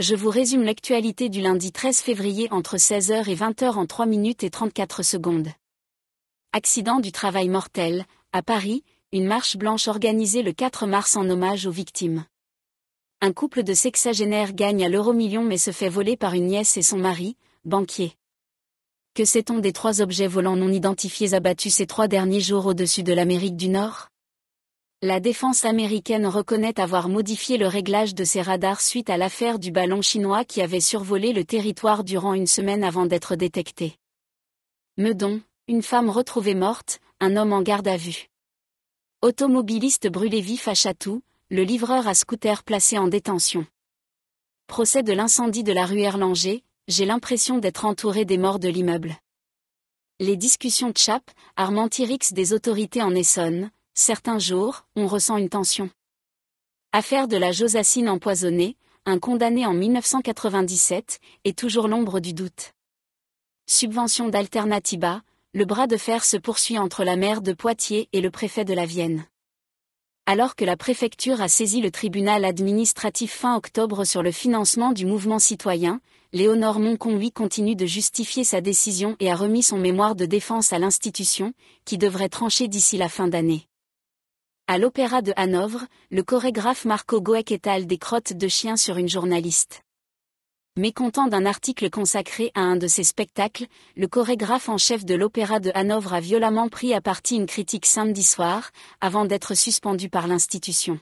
je vous résume l'actualité du lundi 13 février entre 16h et 20h en 3 minutes et 34 secondes. Accident du travail mortel, à Paris, une marche blanche organisée le 4 mars en hommage aux victimes. Un couple de sexagénaires gagne à l'euro-million mais se fait voler par une nièce et son mari, banquier. Que sait-on des trois objets volants non identifiés abattus ces trois derniers jours au-dessus de l'Amérique du Nord la défense américaine reconnaît avoir modifié le réglage de ses radars suite à l'affaire du ballon chinois qui avait survolé le territoire durant une semaine avant d'être détecté. Meudon, une femme retrouvée morte, un homme en garde à vue. Automobiliste brûlé vif à Chatou, le livreur à scooter placé en détention. Procès de l'incendie de la rue Erlanger, j'ai l'impression d'être entouré des morts de l'immeuble. Les discussions de Armand Tirix des autorités en Essonne, certains jours, on ressent une tension. Affaire de la Josacine empoisonnée, un condamné en 1997, est toujours l'ombre du doute. Subvention d'Alternatiba, le bras de fer se poursuit entre la maire de Poitiers et le préfet de la Vienne. Alors que la préfecture a saisi le tribunal administratif fin octobre sur le financement du mouvement citoyen, Léonore Monconduit continue de justifier sa décision et a remis son mémoire de défense à l'institution, qui devrait trancher d'ici la fin d'année. À l'Opéra de Hanovre, le chorégraphe Marco Goek étale des crottes de chien sur une journaliste. Mécontent d'un article consacré à un de ses spectacles, le chorégraphe en chef de l'Opéra de Hanovre a violemment pris à partie une critique samedi soir, avant d'être suspendu par l'institution.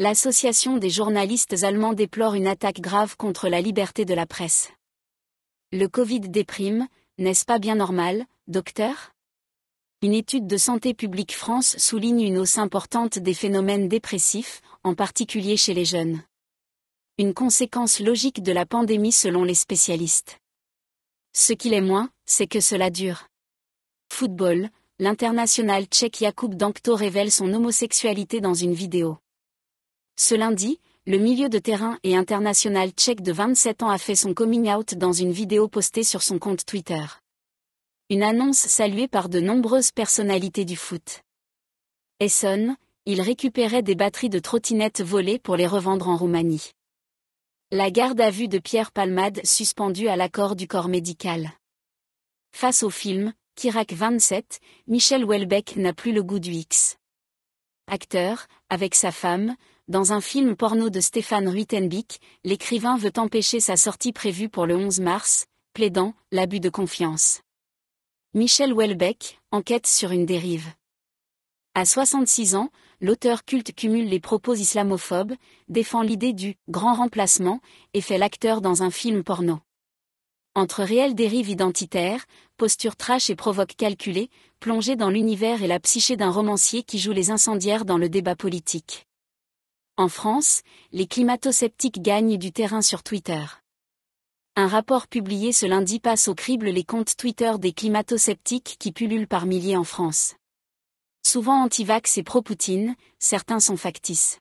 L'association des journalistes allemands déplore une attaque grave contre la liberté de la presse. Le Covid déprime, n'est-ce pas bien normal, docteur une étude de Santé publique France souligne une hausse importante des phénomènes dépressifs, en particulier chez les jeunes. Une conséquence logique de la pandémie selon les spécialistes. Ce qu'il est moins, c'est que cela dure. Football, l'international tchèque Jakub Dankto révèle son homosexualité dans une vidéo. Ce lundi, le milieu de terrain et international tchèque de 27 ans a fait son coming out dans une vidéo postée sur son compte Twitter. Une annonce saluée par de nombreuses personnalités du foot. Essonne, il récupérait des batteries de trottinettes volées pour les revendre en Roumanie. La garde à vue de Pierre Palmade suspendue à l'accord du corps médical. Face au film, Kirak 27, Michel Houellebecq n'a plus le goût du X. Acteur, avec sa femme, dans un film porno de Stéphane Ruitenbeek, l'écrivain veut empêcher sa sortie prévue pour le 11 mars, plaidant l'abus de confiance. Michel Houellebecq, enquête sur une dérive. À 66 ans, l'auteur culte cumule les propos islamophobes, défend l'idée du grand remplacement et fait l'acteur dans un film porno. Entre réelles dérives identitaires, posture trash et provoque calculée, plongé dans l'univers et la psyché d'un romancier qui joue les incendiaires dans le débat politique. En France, les climato-sceptiques gagnent du terrain sur Twitter. Un rapport publié ce lundi passe au crible les comptes Twitter des climato-sceptiques qui pullulent par milliers en France. Souvent anti-vax et pro-Poutine, certains sont factices.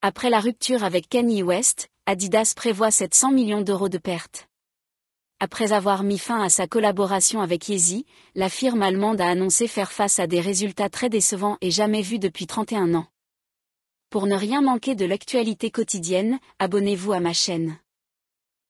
Après la rupture avec Kanye West, Adidas prévoit 700 millions d'euros de pertes. Après avoir mis fin à sa collaboration avec Yeezy, la firme allemande a annoncé faire face à des résultats très décevants et jamais vus depuis 31 ans. Pour ne rien manquer de l'actualité quotidienne, abonnez-vous à ma chaîne.